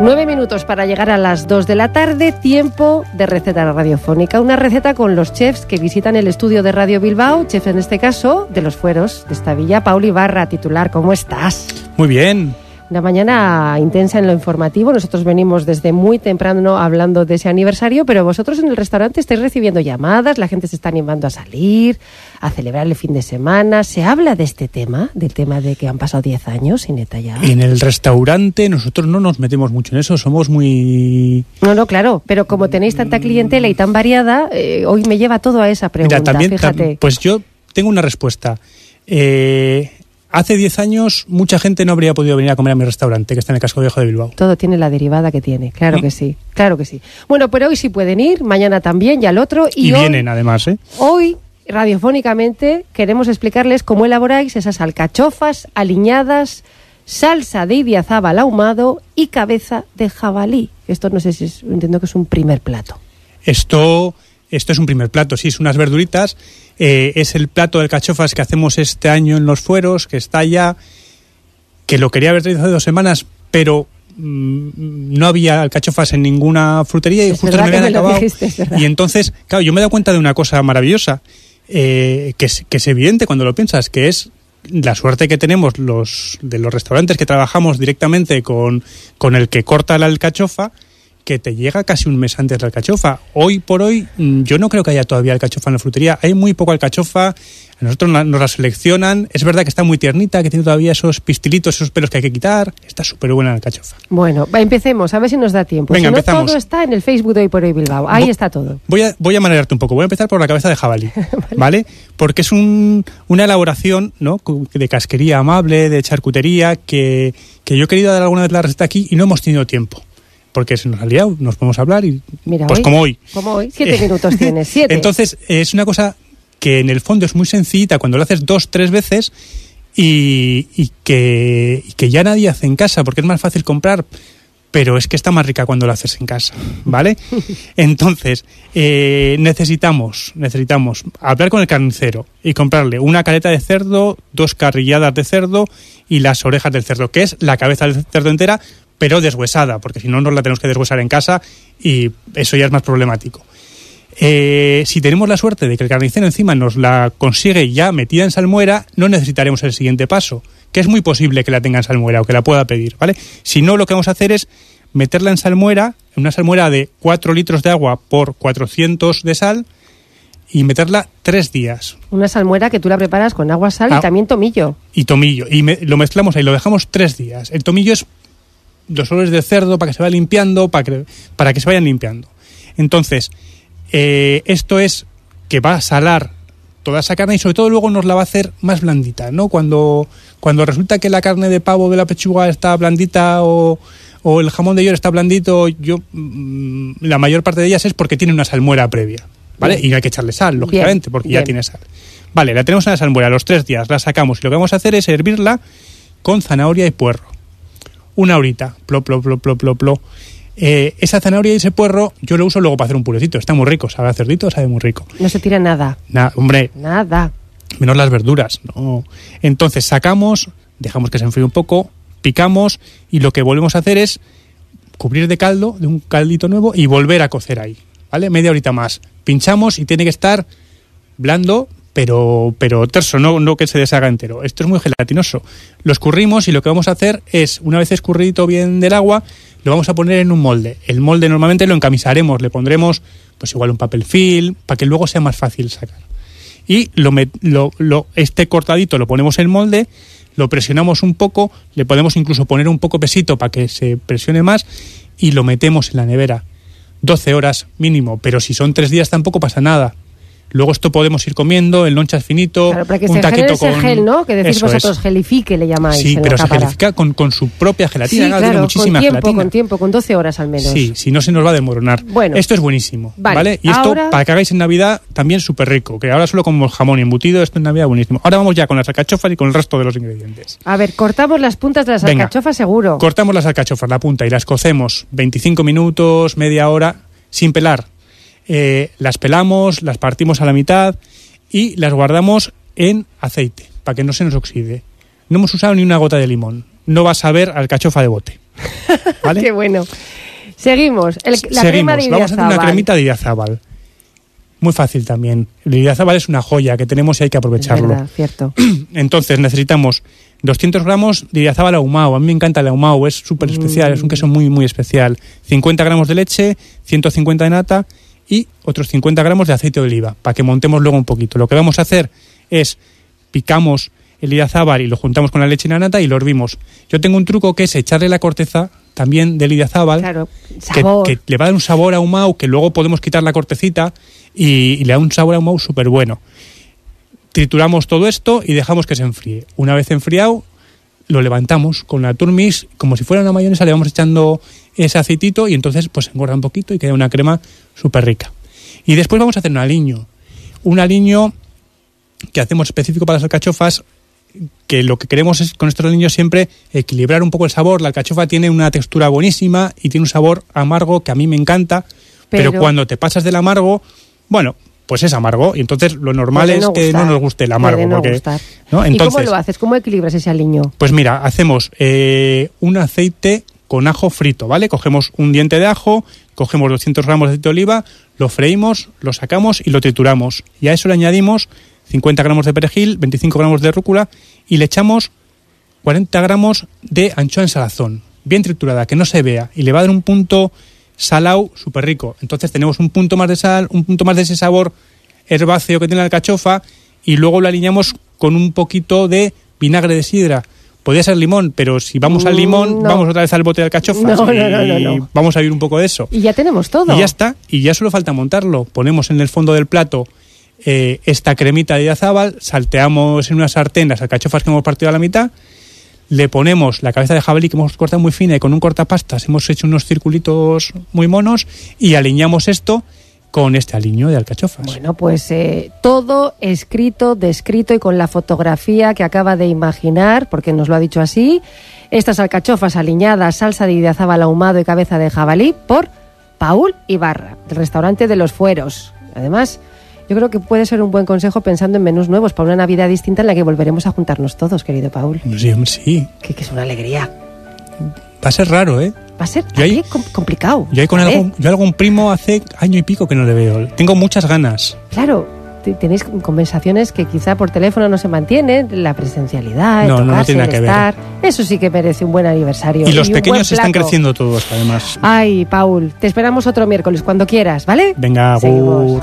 Nueve minutos para llegar a las dos de la tarde, tiempo de receta radiofónica. Una receta con los chefs que visitan el estudio de Radio Bilbao, chef en este caso de los fueros de esta villa, Pauli Barra, titular. ¿Cómo estás? Muy bien. Una mañana intensa en lo informativo. Nosotros venimos desde muy temprano hablando de ese aniversario, pero vosotros en el restaurante estáis recibiendo llamadas, la gente se está animando a salir, a celebrar el fin de semana. ¿Se habla de este tema, del tema de que han pasado 10 años sin detallar? En el restaurante nosotros no nos metemos mucho en eso, somos muy... No, no, claro, pero como tenéis tanta clientela y tan variada, eh, hoy me lleva todo a esa pregunta. también, pues yo tengo una respuesta. Eh, hace diez años mucha gente no habría podido venir a comer a mi restaurante, que está en el casco viejo de Bilbao. Todo tiene la derivada que tiene, claro ¿Mm? que sí, claro que sí. Bueno, pero hoy sí pueden ir, mañana también y al otro. Y, vienen además, ¿eh? Hoy, radiofónicamente, queremos explicarles cómo elaboráis esas alcachofas aliñadas, salsa de idiazábal ahumado y cabeza de jabalí. Esto no sé si entiendo que es un primer plato. Esto... Esto es un primer plato, sí, es unas verduritas. Eh, es el plato de alcachofas que hacemos este año en los fueros, que está ya, que lo quería haber traído hace dos semanas, pero mm, no había alcachofas en ninguna frutería y justo me había acabado. y entonces, claro, yo me he dado cuenta de una cosa maravillosa, eh, que, es, que es evidente cuando lo piensas, que es la suerte que tenemos los de los restaurantes que trabajamos directamente con, con el que corta la alcachofa, que te llega casi un mes antes la alcachofa. Hoy por hoy mm, yo no creo que haya todavía alcachofa en la frutería. Hay muy poco alcachofa. A nosotros nos la seleccionan. Es verdad que está muy tiernita, que tiene todavía esos pistilitos, esos pelos que hay que quitar. Está súper buena la alcachofa. Bueno, empecemos, a ver si nos da tiempo. Venga, no, todo está en el Facebook de Hoy por Hoy Bilbao. Ahí está todo. Voy a, voy a manejarte un poco. Voy a empezar por la cabeza de jabalí, vale. Porque es una elaboración de casquería amable, de charcutería, que, que yo he querido dar alguna vez la receta aquí y no hemos tenido tiempo porque en nos ha nos podemos hablar y pues como hoy. Como hoy, siete eh, minutos tienes, siete. Entonces, es una cosa que en el fondo es muy sencillita cuando lo haces dos, tres veces y, que, que ya nadie hace en casa, porque es más fácil comprar pero es que está más rica cuando lo haces en casa, ¿vale? Entonces, eh, necesitamos, necesitamos hablar con el carnicero y comprarle una careta de cerdo, dos carrilladas de cerdo y las orejas del cerdo, que es la cabeza del cerdo entera, pero deshuesada, porque si no nos la tenemos que deshuesar en casa y eso ya es más problemático. Eh, si tenemos la suerte de que el carnicero encima nos la consigue ya metida en salmuera, no necesitaremos el siguiente paso, que es muy posible que la tenga en salmuera o que la pueda pedir, ¿vale? Si no, lo que vamos a hacer es meterla en salmuera, en una salmuera de 4 litros de agua por 400 de sal, y meterla tres días. Una salmuera que tú la preparas con agua, sal y ah. también tomillo. Y tomillo. Y lo mezclamos ahí, lo dejamos tres días. El tomillo es los olores de cerdo para que se vaya limpiando, para que, para que se vayan limpiando. Entonces, eh, esto es que va a salar toda esa carne y sobre todo luego nos la va a hacer más blandita, ¿no? Cuando, cuando resulta que la carne de pavo de la pechuga está blandita o, o el jamón de york está blandito, yo mm, la mayor parte de ellas es porque tiene una salmuera previa, ¿vale? Y hay que echarle sal, lógicamente, porque ya tiene sal. Vale, la tenemos en la salmuera, los tres días la sacamos y lo que vamos a hacer es hervirla con zanahoria y puerro una horita, plop, plop, plop, plop, plop. Eh, esa zanahoria y ese puerro yo lo uso luego para hacer un purecito. Está muy rico, sabe a cerdito, sabe muy rico. No se tira nada. Nada, hombre. Nada. Menos las verduras, no. Entonces sacamos, dejamos que se enfríe un poco, picamos y lo que volvemos a hacer es cubrir de caldo, de un caldito nuevo y volver a cocer ahí, ¿vale? Media horita más. Pinchamos y tiene que estar blando, pero, pero terso, no, no que se deshaga entero. Esto es muy gelatinoso. Lo escurrimos y lo que vamos a hacer es, una vez escurrido bien del agua, lo vamos a poner en un molde. El molde normalmente lo encamisaremos, le pondremos pues igual un papel film, para que luego sea más fácil sacar. Y lo, lo, lo, este cortadito lo ponemos en molde, lo presionamos un poco, le podemos incluso poner un poco pesito para que se presione más y lo metemos en la nevera. 12 horas mínimo, pero si son 3 días tampoco pasa nada Luego esto podemos ir comiendo el lonchas finito, para que un se taquito con... gel, ¿no? Que decís vosotros, gelifique le llamáis. Sí, pero se gelifica con, su propia gelatina. Sí, claro, muchísima con tiempo, con tiempo, con 12 horas al menos. Sí, si no se nos va a demoronar. Bueno. Esto es buenísimo, ¿vale? Y esto, para que hagáis en Navidad, también súper rico. Que ahora solo comemos jamón embutido, esto en Navidad buenísimo. Ahora vamos ya con las alcachofas y con el resto de los ingredientes. A ver, cortamos las puntas de las Venga, alcachofas seguro. Cortamos las alcachofas, la punta, y las cocemos 25 minutos, media hora, sin pelar eh, las pelamos, las partimos a la mitad y las guardamos en aceite para que no se nos oxide. No hemos usado ni una gota de limón. No va a saber cachofa de bote. ¿Vale? Qué bueno. Seguimos. la crema de Vamos a hacer una cremita de Muy fácil también. El Idiazábal es una joya que tenemos y hay que aprovecharlo. cierto. Entonces necesitamos 200 gramos de Idiazábal ahumado. A mí me encanta el ahumado, es súper especial, es un mm. queso muy, muy especial. 50 gramos de leche, 150 de nata y otros 50 gramos de aceite de oliva para que montemos luego un poquito. Lo que vamos a hacer es picamos el lidazábal y lo juntamos con la leche en la nata y lo hervimos. Yo tengo un truco que es echarle la corteza también del lidazábal, claro, que, le va a dar un sabor a ahumado que luego podemos quitar la cortecita y, le da un sabor a ahumado súper bueno. Trituramos todo esto y dejamos que se enfríe. Una vez enfriado, lo levantamos con la turmis, como si fuera una mayonesa, le vamos echando ese aceitito y entonces pues engorda un poquito y queda una crema súper rica. Y después vamos a hacer un aliño. Un aliño que hacemos específico para las alcachofas, que lo que queremos es con estos aliños siempre equilibrar un poco el sabor. La alcachofa tiene una textura buenísima y tiene un sabor amargo que a mí me encanta, pero cuando te pasas del amargo, bueno, pues es amargo. Y entonces lo normal es que no nos guste el amargo. Entonces, ¿Y cómo lo haces? ¿Cómo equilibras ese aliño? Pues mira, hacemos eh, un aceite con ajo frito, ¿vale? Cogemos un diente de ajo, cogemos 200 gramos de aceite de oliva, lo freímos, lo sacamos y lo trituramos. Y a eso le añadimos 50 gramos de perejil, 25 gramos de rúcula y le echamos 40 gramos de anchoa en salazón, bien triturada, que no se vea, y le va a dar un punto salado, súper rico. Entonces tenemos un punto más de sal, un punto más de ese sabor herbáceo que tiene la alcachofa y luego lo alineamos con un poquito de vinagre de sidra. Podría ser limón, pero si vamos al mm, limón, vamos otra vez al bote de alcachofa. y Vamos a ir un poco de eso. Y ya tenemos todo. Y ya está. Y ya solo falta montarlo. Ponemos en el fondo del plato eh, esta cremita de azábal, salteamos en unas sartén las alcachofas que hemos partido a la mitad le ponemos la cabeza de jabalí que hemos cortado muy fina y con un cortapastas hemos hecho unos circulitos muy monos y alineamos esto con este aliño de alcachofas. Bueno, pues eh, todo escrito, descrito y con la fotografía que acaba de imaginar, porque nos lo ha dicho así, estas alcachofas aliñadas, salsa de idiazábal ahumado y cabeza de jabalí por Paul Ibarra, del restaurante de los Fueros. Además, yo creo que puede ser un buen consejo pensando en menús nuevos para una Navidad distinta en la que volveremos a juntarnos todos, querido Paul. Sí, sí. Que, es una alegría. Va a ser raro, ¿eh? Va a ser complicado. Yo, hay con algún primo hace año y pico que no le veo. Tengo muchas ganas. Claro, tenéis conversaciones que quizá por teléfono no se mantienen, la presencialidad, no, tiene nada que Ver. Eso sí que merece un buen aniversario. Y los pequeños están creciendo todos, además. Ay, Paul, te esperamos otro miércoles, cuando quieras, ¿vale? Venga, Seguimos.